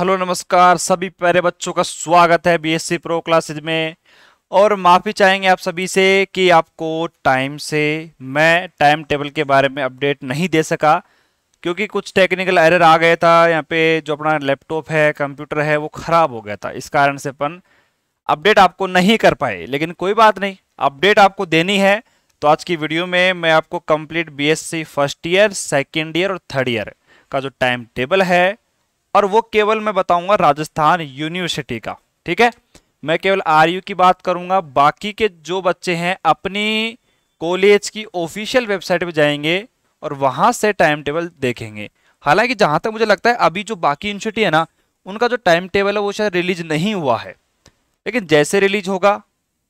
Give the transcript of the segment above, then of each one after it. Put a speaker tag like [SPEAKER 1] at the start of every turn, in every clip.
[SPEAKER 1] hello नमस्कार सभी प्यारे बच्चों का स्वागत है बीएससी प्रो क्लासेज में और माफ़ी चाहेंगे आप सभी से कि आपको टाइम से मैं टाइम टेबल के बारे में अपडेट नहीं दे सका क्योंकि कुछ टेक्निकल एरर आ गया था यहाँ पे जो अपना लैपटॉप है कंप्यूटर है वो ख़राब हो गया था इस कारण से अपन अपडेट आपको नहीं कर पाए लेकिन कोई बात नहीं अपडेट आपको देनी है तो आज की वीडियो में मैं आपको complete B first year second year और थर्ड ईयर का जो टाइम टेबल है और वो केवल मैं बताऊंगा राजस्थान यूनिवर्सिटी का ठीक है मैं केवल आर की बात करूंगा बाकी के जो बच्चे हैं अपनी कॉलेज की ऑफिशियल वेबसाइट पर जाएंगे और वहां से टाइम टेबल देखेंगे हालांकि जहां तक मुझे लगता है अभी जो बाकी यूनिवर्सिटी है ना उनका जो टाइम टेबल है वो शायद रिलीज नहीं हुआ है लेकिन जैसे रिलीज होगा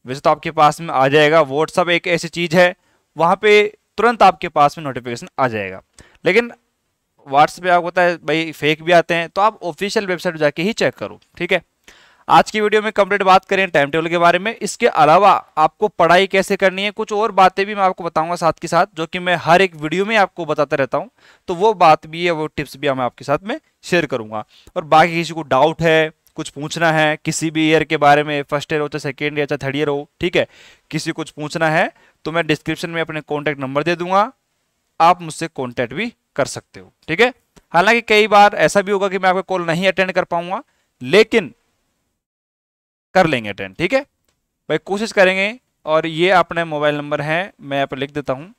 [SPEAKER 1] वैसे तो आपके पास में आ जाएगा व्हाट्सअप एक ऐसी चीज़ है वहाँ पे तुरंत आपके पास में नोटिफिकेशन आ जाएगा लेकिन व्हाट्सएप आपको होता है भाई फेक भी आते हैं तो आप ऑफिशियल वेबसाइट पर जाके ही चेक करो ठीक है आज की वीडियो में कंप्लीट बात करें टाइम टेबल के बारे में इसके अलावा आपको पढ़ाई कैसे करनी है कुछ और बातें भी मैं आपको बताऊंगा साथ के साथ जो कि मैं हर एक वीडियो में आपको बताता रहता हूं तो वो बात भी है वो टिप्स भी मैं आपके साथ में शेयर करूंगा और बाकी किसी को डाउट है कुछ पूछना है किसी भी ईयर के बारे में फर्स्ट ईयर हो चाहे सेकेंड ईयर चाहे थर्ड ईयर हो ठीक है किसी कुछ पूछना है तो मैं डिस्क्रिप्शन में अपने कॉन्टैक्ट नंबर दे दूंगा आप मुझसे कॉन्टैक्ट भी कर सकते हो ठीक है हालांकि कई बार ऐसा भी होगा कि मैं आपका कॉल नहीं अटेंड कर पाऊंगा लेकिन कर लेंगे अटेंड ठीक है भाई कोशिश करेंगे और ये अपने मोबाइल नंबर है मैं आप लिख देता हूँ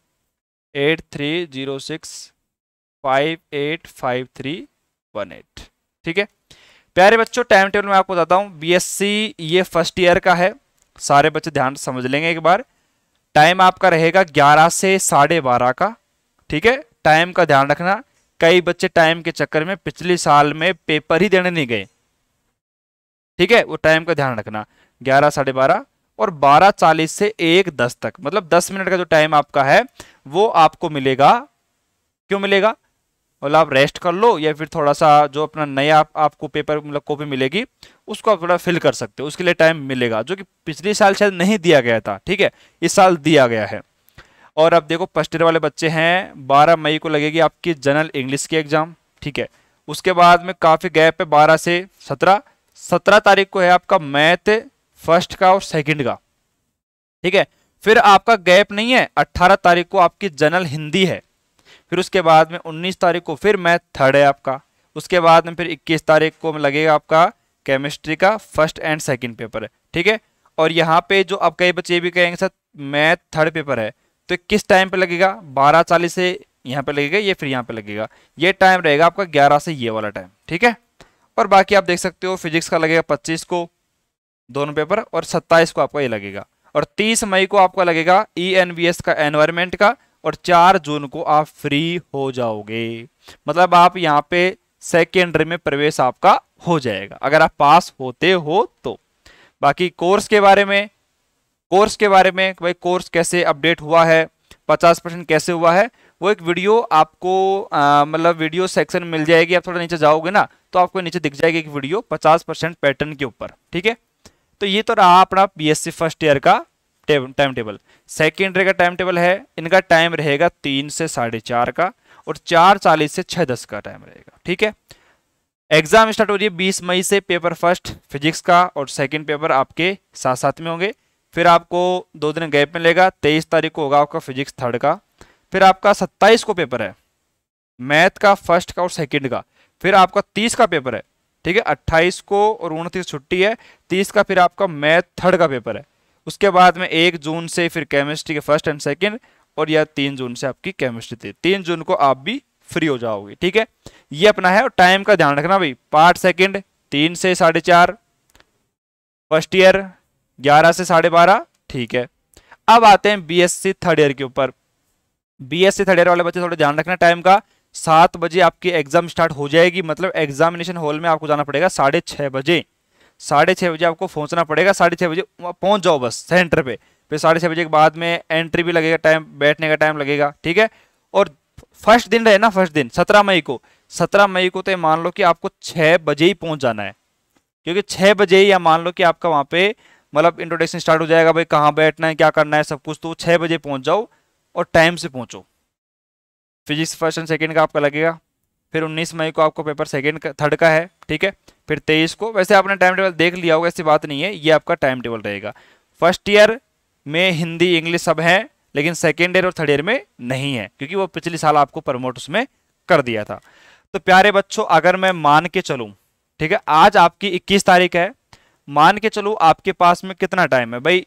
[SPEAKER 1] eight three zero six five eight five three one eight ठीक है प्यारे बच्चों टाइम टेबल में आपको बताता हूँ बीएससी ये फर्स्ट ईयर का है सारे बच्चे ध्यान समझ लेंगे एक बार टाइम आपका रहेगा ग्यारह से साढ़े बारह का ठीक है टाइम का ध्यान रखना कई बच्चे टाइम के चक्कर में पिछले साल में पेपर ही देने नहीं गए ठीक है वो टाइम का ध्यान रखना ग्यारह साढ़े बारह और बारह चालीस से एक दस तक मतलब दस मिनट का जो टाइम आपका है वो आपको मिलेगा क्यों मिलेगा मतलब आप रेस्ट कर लो या फिर थोड़ा सा जो अपना नया आप, आपको पेपर मतलब कॉपी मिलेगी उसको आप थोड़ा फिल कर सकते हो उसके लिए टाइम मिलेगा जो कि पिछले साल शायद नहीं दिया गया था ठीक है इस साल दिया गया है और अब देखो फर्स्ट ईयर वाले बच्चे हैं बारह मई को लगेगी आपकी जनरल इंग्लिश की एग्जाम ठीक है उसके बाद में काफ़ी गैप है बारह से सत्रह सत्रह तारीख को है आपका मैथ फर्स्ट का और सेकंड का ठीक है फिर आपका गैप नहीं है अट्ठारह तारीख को आपकी जनरल हिंदी है फिर उसके बाद में उन्नीस तारीख को फिर मैथ थर्ड है आपका उसके बाद में फिर इक्कीस तारीख को लगेगा आपका केमिस्ट्री का फर्स्ट एंड सेकेंड पेपर है ठीक है और यहाँ पे जो आप कई बच्चे भी कहेंगे सर मैथ थर्ड पेपर है तो किस टाइम पे लगेगा बारह चालीस से यहाँ पे लगेगा ये फिर यहाँ पे लगेगा ये टाइम रहेगा आपका ग्यारह से ये वाला टाइम ठीक है और बाकी आप देख सकते हो फिजिक्स का लगेगा पच्चीस को दोनों पेपर और सत्ताईस को आपका ये लगेगा और तीस मई को आपका लगेगा ई e का एनवायरमेंट का और चार जून को आप फ्री हो जाओगे मतलब आप यहाँ पे सेकेंडरी में प्रवेश आपका हो जाएगा अगर आप पास होते हो तो बाकी कोर्स के बारे में कोर्स के बारे में भाई कोर्स कैसे अपडेट हुआ है पचास परसेंट कैसे हुआ है वो एक वीडियो आपको मतलब वीडियो सेक्शन मिल जाएगी आप थोड़ा नीचे जाओगे ना तो आपको नीचे दिख जाएगी एक वीडियो पचास परसेंट पैटर्न के ऊपर ठीक है तो ये तो रहा अपना बीएससी फर्स्ट ईयर का टाइम टेबल सेकेंड ईयर का टाइम टेबल है इनका टाइम रहेगा तीन से साढ़े चार का और चार चालीस से छः दस का टाइम रहेगा ठीक है एग्जाम स्टार्ट हो रही है बीस मई से पेपर फर्स्ट फिजिक्स का और सेकेंड पेपर आपके साथ साथ में होंगे फिर आपको दो दिन गैप मिलेगा तेईस तारीख को होगा आपका फिजिक्स थर्ड का फिर आपका सत्ताईस को पेपर है मैथ का फर्स्ट का और सेकेंड का फिर आपका तीस का पेपर है ठीक है अट्ठाईस को और उनतीस छुट्टी है तीस का फिर आपका मैथ थर्ड का पेपर है उसके बाद में एक जून से फिर केमिस्ट्री के फर्स्ट एंड सेकेंड और यह तीन जून से आपकी केमिस्ट्री थी तीन जून को आप भी फ्री हो जाओगे ठीक है ये अपना है और टाइम का ध्यान रखना भाई पार्ट सेकेंड तीन से साढ़े चार फर्स्ट ईयर ग्यारह से साढ़े बारह ठीक है अब आते हैं बीएससी थर्ड ईयर के ऊपर बीएससी थर्ड ईयर वाले बच्चे थोड़ा ध्यान रखना टाइम का सात बजे आपकी एग्जाम स्टार्ट हो जाएगी मतलब एग्जामिनेशन हॉल में आपको जाना पड़ेगा साढ़े छः बजे साढ़े छः बजे आपको पहुंचना पड़ेगा साढ़े छः बजे पहुंच जाओ बस सेंटर पे फिर साढ़े छः बजे के बाद में एंट्री भी लगेगा टाइम बैठने का टाइम लगेगा ठीक है और फर्स्ट दिन रहे ना फर्स्ट दिन सत्रह मई को सत्रह मई को तो मान लो कि आपको छः बजे ही पहुँच जाना है क्योंकि छः बजे ही या मान लो कि आपका वहाँ पे मतलब इंट्रोडक्शन स्टार्ट हो जाएगा भाई कहाँ बैठना है क्या करना है सब कुछ तो छः बजे पहुँच जाओ और टाइम से पहुँचो फिजिक्स फर्स्ट एंड सेकेंड का आपका लगेगा फिर 19 मई को आपको पेपर सेकेंड का थर्ड का है ठीक है फिर 23 को वैसे आपने टाइम टेबल देख लिया होगा ऐसी बात नहीं है ये आपका टाइम टेबल रहेगा फर्स्ट ईयर में हिंदी इंग्लिश सब है लेकिन सेकेंड ईयर और थर्ड ईयर में नहीं है क्योंकि वो पिछले साल आपको प्रमोट उसमें कर दिया था तो प्यारे बच्चों अगर मैं मान के चलूँ ठीक है आज आपकी इक्कीस तारीख है मान के चलो आपके पास में कितना टाइम है भाई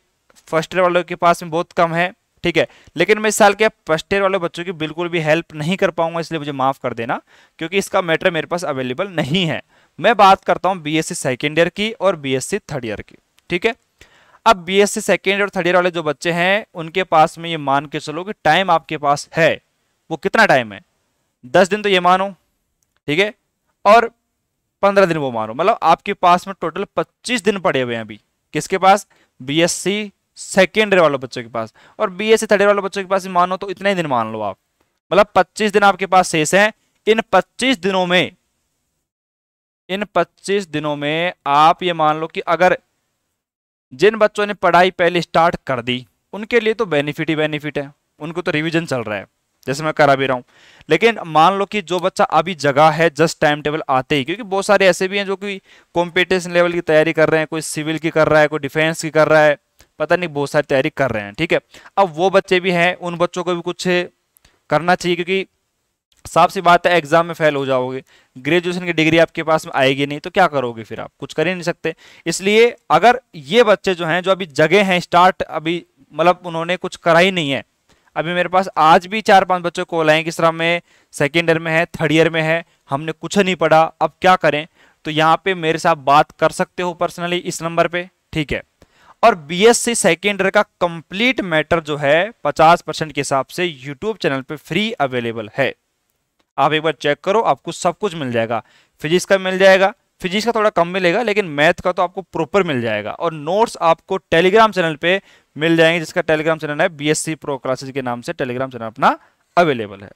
[SPEAKER 1] फर्स्ट ईयर वालों के पास में बहुत कम है ठीक है लेकिन मैं इस साल के फर्स्ट ईयर वाले बच्चों की बिल्कुल भी हेल्प नहीं कर पाऊंगा इसलिए मुझे माफ़ कर देना क्योंकि इसका मैटर मेरे पास अवेलेबल नहीं है मैं बात करता हूँ बी एस सेकेंड ईयर की और बी एस थर्ड ईयर की ठीक है अब बी एस सेकेंड और थर्ड ईयर वाले जो बच्चे हैं उनके पास में ये मान के चलो कि टाइम आपके पास है वो कितना टाइम है दस दिन तो ये मानो ठीक है और पंद्रह दिन वो मारो मतलब आपके पास में टोटल पच्चीस दिन पड़े हुए हैं अभी किसके पास B S C second year वाले बच्चों के पास और B S C third year वाले बच्चों के पास मानो तो इतने ही दिन मान लो आप मतलब पच्चीस दिन आपके पास शेष हैं इन पच्चीस दिनों में इन पच्चीस दिनों में आप ये मान लो कि अगर जिन बच्चों ने पढ़ाई पहले स्टार्ट कर दी उनके लिए तो बेनिफिट ही बेनिफिट है उनको तो रिविजन चल रहा है जैसे मैं करा भी रहा हूँ लेकिन मान लो कि जो बच्चा अभी जगह है जस्ट टाइम टेबल आते ही क्योंकि बहुत सारे ऐसे भी हैं जो कि कॉम्पिटिशन लेवल की तैयारी कर रहे हैं कोई सिविल की कर रहा है कोई डिफेंस की कर रहा है पता नहीं बहुत सारी तैयारी कर रहे हैं ठीक है अब वो बच्चे भी हैं उन बच्चों को भी कुछ करना चाहिए क्योंकि साफ सी बात है एग्जाम में फेल हो जाओगे ग्रेजुएशन की डिग्री आपके पास में आएगी नहीं तो क्या करोगे फिर आप कुछ कर ही नहीं सकते इसलिए अगर ये बच्चे जो हैं जो अभी जगह हैं स्टार्ट अभी मतलब उन्होंने कुछ करा ही नहीं है अभी मेरे पास आज भी चार पांच बच्चों को लाएं किस तरह में सेकेंड ईयर में है थर्ड ईयर में है हमने कुछ नहीं पढ़ा अब क्या करें तो यहाँ पे मेरे साथ बात कर सकते हो पर्सनली इस नंबर पे ठीक है और B S C second year का कंप्लीट मैटर जो है पचास परसेंट के हिसाब से यूट्यूब चैनल पे फ्री अवेलेबल है आप एक बार चेक करो आपको सब कुछ मिल जाएगा फिजिक्स का मिल जाएगा फिजिक्स का थोड़ा कम मिलेगा लेकिन मैथ का तो आपको प्रॉपर मिल जाएगा और नोट्स आपको टेलीग्राम चैनल पे मिल जाएंगे जिसका टेलीग्राम चैनल है बीएससी प्रो क्लासेस के नाम से टेलीग्राम चैनल अपना अवेलेबल है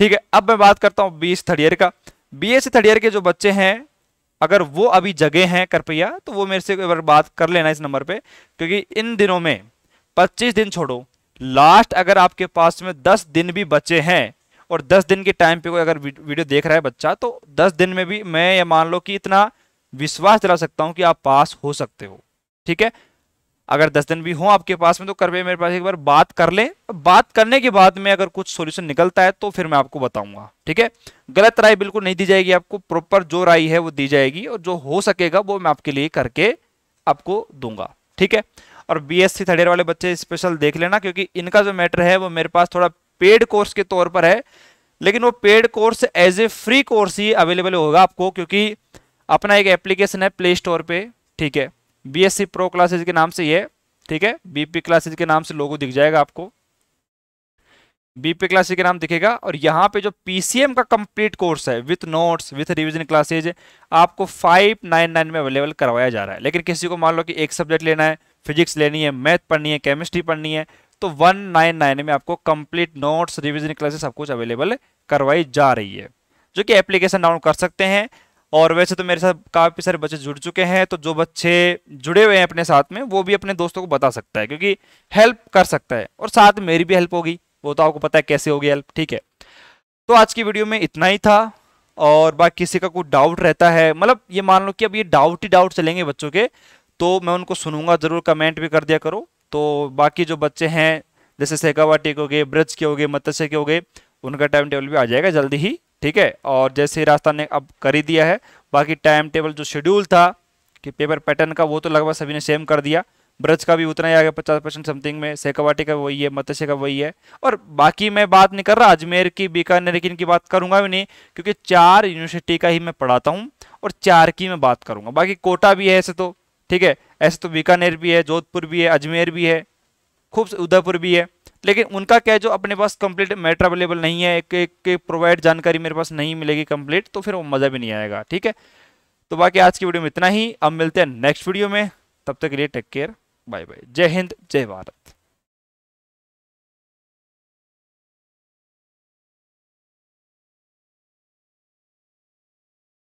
[SPEAKER 1] ठीक है अब मैं बात करता हूँ बी थर्ड ईयर का बी थर्ड ईयर के जो बच्चे हैं अगर वो अभी जगह हैं कृपया तो वो मेरे से एक बार बात कर लेना इस नंबर पर क्योंकि इन दिनों में पच्चीस दिन छोड़ो लास्ट अगर आपके पास में दस दिन भी बचे हैं और दस दिन के टाइम पे कोई अगर वीडियो देख रहा है बच्चा तो दस दिन में भी मैं ये मान लो कि इतना विश्वास दिला सकता हूँ कि आप पास हो सकते हो ठीक है अगर दस दिन भी हो आपके पास में तो कर मेरे पास एक बार बात कर लें बात करने के बाद में अगर कुछ सोल्यूशन निकलता है तो फिर मैं आपको बताऊंगा ठीक है गलत राय बिल्कुल नहीं दी जाएगी आपको प्रॉपर जो राय है वो दी जाएगी और जो हो सकेगा वो मैं आपके लिए करके आपको दूंगा ठीक है और B S C third year वाले बच्चे स्पेशल देख लेना क्योंकि इनका जो मैटर है वो मेरे पास थोड़ा पेड कोर्स के तौर पर है लेकिन वो paid course as a free course ही अवेलेबल होगा आपको क्योंकि अपना एक एप्लीकेशन है प्ले स्टोर पे ठीक है बी प्रो क्लासेज के नाम से ये ठीक है बीपी क्लासेज के नाम से लोगो दिख जाएगा आपको बीपी क्लासेज के नाम दिखेगा और यहाँ पे जो पीसीएम का कंप्लीट कोर्स है with notes with revision classes आपको 599 में अवेलेबल करवाया जा रहा है लेकिन किसी को मान लो कि एक सब्जेक्ट लेना है फिजिक्स लेनी है मैथ पढ़नी है केमिस्ट्री पढ़नी है तो 199 में आपको कंप्लीट नोट्स रिविजन क्लासेस सब कुछ अवेलेबल करवाई जा रही है जो कि एप्लीकेशन डाउनलोड कर सकते हैं और वैसे तो मेरे साथ काफ़ी सारे बच्चे जुड़ चुके हैं तो जो बच्चे जुड़े हुए हैं अपने साथ में वो भी अपने दोस्तों को बता सकता है क्योंकि हेल्प कर सकता है और साथ मेरी भी हेल्प होगी वो तो आपको पता है कैसे होगी हेल्प ठीक है तो आज की वीडियो में इतना ही था और बाकी किसी का कोई डाउट रहता है मतलब ये मान लो कि अब ये डाउट ही डाउट चलेंगे बच्चों के तो मैं उनको सुनूंगा ज़रूर कमेंट भी कर दिया करो तो बाकी जो बच्चे हैं जैसे सेकावाटी के हो गए ब्रज के हो गए मत्स्य के हो गए उनका टाइम टेबल भी आ जाएगा जल्दी ही ठीक है और जैसे राजस्थान ने अब कर ही दिया है बाकी टाइम टेबल जो शेड्यूल था कि पेपर पैटर्न का वो तो लगभग सभी ने सेम कर दिया ब्रज का भी उतना ही आ गया पचास परसेंट समथिंग में सेकावाटी का वही है मत्स्य का वही है और बाकी मैं बात नहीं कर रहा अजमेर की बीकानेर की इनकी बात करूंगा भी नहीं क्योंकि चार यूनिवर्सिटी का ही मैं पढ़ाता हूँ और चार की मैं बात करूंगा बाकी कोटा भी है ऐसे तो ठीक है ऐसे तो बीकानेर भी है जोधपुर भी है अजमेर भी है खूब उदयपुर भी है लेकिन उनका क्या है जो अपने पास कंप्लीट मैटर अवेलेबल नहीं है एक एक प्रोवाइड जानकारी मेरे पास नहीं मिलेगी कंप्लीट तो फिर वो मज़ा भी नहीं आएगा ठीक है तो बाकी आज की वीडियो में इतना ही अब मिलते हैं नेक्स्ट वीडियो में तब तक के लिए टेक केयर बाय बाय जय हिंद जय भारत